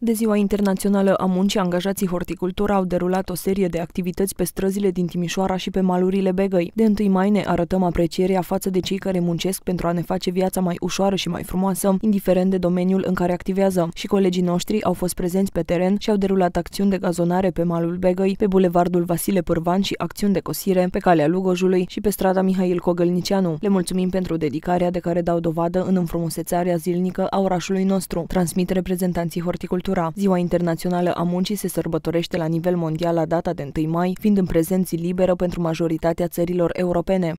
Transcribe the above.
De Ziua Internațională a Muncii, angajații horticultură au derulat o serie de activități pe străzile din Timișoara și pe malurile Begăi. De 1 mai ne arătăm aprecierea față de cei care muncesc pentru a ne face viața mai ușoară și mai frumoasă, indiferent de domeniul în care activează. Și colegii noștri au fost prezenți pe teren și au derulat acțiuni de gazonare pe malul Begăi, pe bulevardul Vasile Pârvan și acțiuni de cosire pe calea Lugojului și pe strada Mihail Cogălnicianu. Le mulțumim pentru dedicarea de care dau dovadă în înfrumusețarea zilnică a orașului nostru, transmit reprezentanții horticultura agricultura. Ziua Internațională a Muncii se sărbătorește la nivel mondial la data de 1 mai, fiind în prezenții liberă pentru majoritatea țărilor europene.